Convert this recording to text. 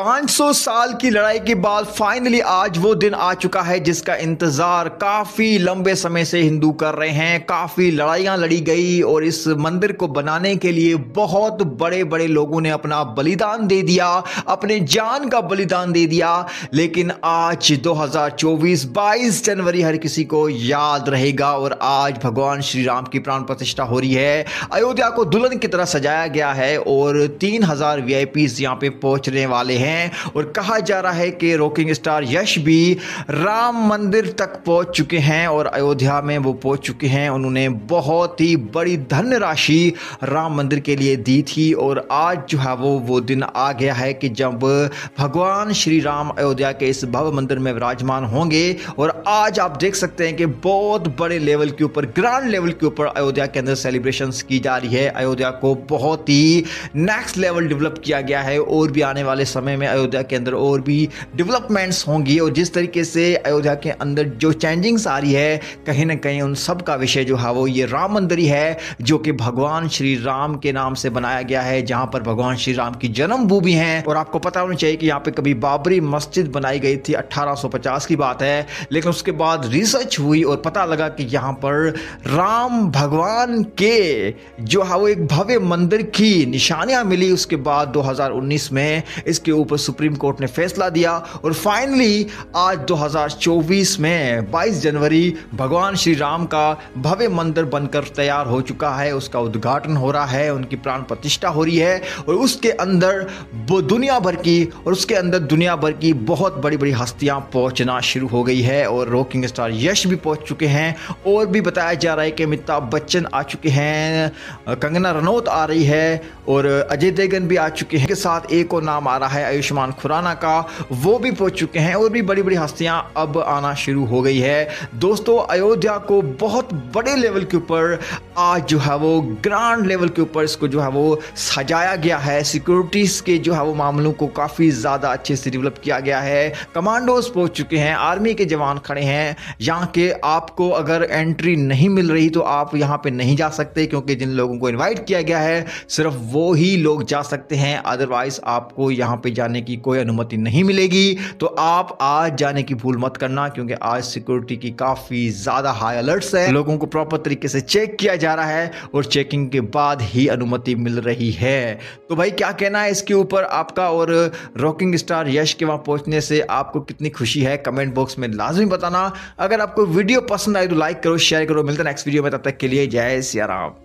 500 साल की लड़ाई के बाद फाइनली आज वो दिन आ चुका है जिसका इंतजार काफी लंबे समय से हिंदू कर रहे हैं काफी लड़ाइयां लड़ी गई और इस मंदिर को बनाने के लिए बहुत बड़े बड़े लोगों ने अपना बलिदान दे दिया अपने जान का बलिदान दे दिया लेकिन आज 2024 22 जनवरी हर किसी को याद रहेगा और आज भगवान श्री राम की प्राण प्रतिष्ठा हो रही है अयोध्या को दुल्हन की तरह सजाया गया है और तीन हजार वी आई पे पहुंचने वाले हैं हैं और कहा जा रहा है कि रॉकिंग स्टार यश भी राम मंदिर तक पहुंच चुके हैं और अयोध्या में वो पहुंच चुके हैं उन्होंने बहुत ही बड़ी धन राशि राम मंदिर के लिए दी थी और आज जो है वो वो दिन आ गया है कि जब भगवान श्री राम अयोध्या के इस भव्य मंदिर में विराजमान होंगे और आज आप देख सकते हैं कि बहुत बड़े लेवल के ऊपर ग्रांड लेवल के ऊपर अयोध्या के अंदर सेलिब्रेशन की जा रही है अयोध्या को बहुत ही नेक्स्ट लेवल डेवलप किया गया है और भी आने वाले समय समय में अयोध्या के अंदर और भी डेवलपमेंट्स होंगी और जिस तरीके से अयोध्या के अंदर जो चेंजिंग्स आ रही है कहीं ना कहीं उन सब का विषय जो है वो ये राम मंदिर ही है जो कि भगवान श्री राम के नाम से बनाया गया है जहाँ पर भगवान श्री राम की जन्मभूमि है और आपको पता होना चाहिए कि यहाँ पे कभी बाबरी मस्जिद बनाई गई थी अट्ठारह की बात है लेकिन उसके बाद रिसर्च हुई और पता लगा कि यहाँ पर राम भगवान के जो है वो एक भव्य मंदिर की निशानियां मिली उसके बाद 2019 में इसके ऊपर सुप्रीम कोर्ट ने फैसला दिया और फाइनली आज 2024 में 22 जनवरी भगवान श्री राम का भव्य मंदिर बनकर तैयार हो चुका है उसका उद्घाटन हो रहा है उनकी प्राण प्रतिष्ठा हो रही है और उसके अंदर दुनिया भर की और उसके अंदर दुनिया भर की बहुत बड़ी बड़ी हस्तियां पहुंचना शुरू हो गई है और रॉकिंग स्टार यश भी पहुंच चुके हैं और भी बताया जा रहा है कि अमिताभ बच्चन आ चुके हैं कंगना रनौत आ रही है और अजय देवगन भी आ चुके हैं के साथ एक और नाम आ रहा है आयुष्मान खुराना का वो भी पहुंच चुके हैं और भी बड़ी बड़ी हस्तियां अब आना शुरू हो गई है दोस्तों अयोध्या को बहुत बड़े लेवल के ऊपर आज जो है वो ग्रांड लेवल के ऊपर इसको जो है वो सजाया गया है सिक्योरिटीज़ के जो है वो मामलों को काफ़ी ज़्यादा अच्छे से डेवलप किया गया है कमांडोज पहुंच चुके हैं आर्मी के जवान खड़े हैं यहाँ के आपको अगर एंट्री नहीं मिल रही तो आप यहाँ पे नहीं जा सकते क्योंकि जिन लोगों को इनवाइट किया गया है सिर्फ वो ही लोग जा सकते हैं अदरवाइज आपको यहाँ पे जा जाने की कोई अनुमति नहीं मिलेगी तो आप आज जाने की भूल मत करना क्योंकि आज सिक्योरिटी की काफ़ी ज़्यादा हाई अलर्ट्स है लोगों को प्रॉपर तरीके से चेक किया जा रहा है और चेकिंग के बाद ही अनुमति मिल रही है तो भाई क्या कहना है इसके ऊपर आपका और रॉकिंग स्टार यश के वहां पहुंचने से आपको कितनी खुशी है कमेंट बॉक्स में लाजमी बताना अगर आपको वीडियो पसंद आए तो लाइक करो शेयर करो मिलता नेक्स्ट वीडियो में तब तक के लिए जय सिया राम